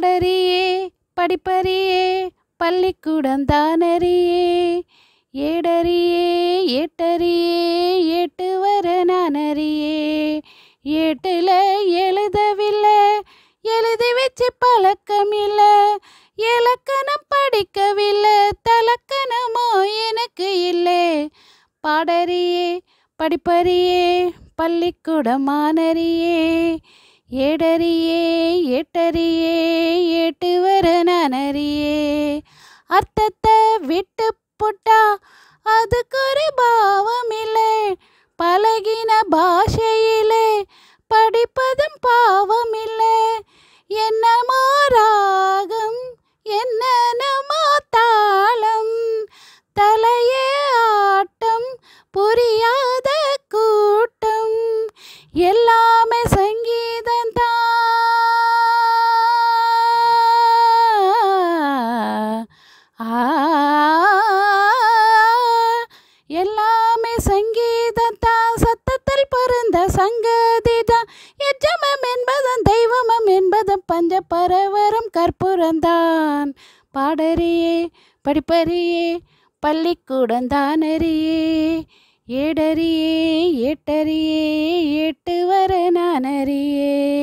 பாடறியே படிப்பறியே பள்ளிக்கூடம் தானறியே ஏடறியே ஏட்டறியே ஏட்டு வர நானறியே ஏட்டில் எழுதவில்லை எழுதி வச்சு பழக்கம் இல்லை இலக்கணம் படிக்கவில்லை தலக்கணமோ எனக்கு இல்லை பாடறியே படிப்பறியே பள்ளிக்கூடமானறியே ஏடறியே ஏட்டறியே ஏட்டு வர நனறியே அர்த்தத்தை விட்டு புட்டா அதுக்கு ஒரு பாவம் இல்லை பழகின பாஷையிலே படிப்பதும் பாவம் இல்லை என்னமோ ராகம் என்னென்னமோ தாளம் தலையே ஆட்டம் புரியாத கூட்டம் எல்லாமே செஞ்ச வேதம் எஜமம் என்பதும் தெய்வமம் என்பதும் பஞ்ச பரவரம் கற்பூரந்தான் பாடறியே படிப்பறியே அறியே ஏடறியே ஏட்டறியே எட்டு வர நான் அறியே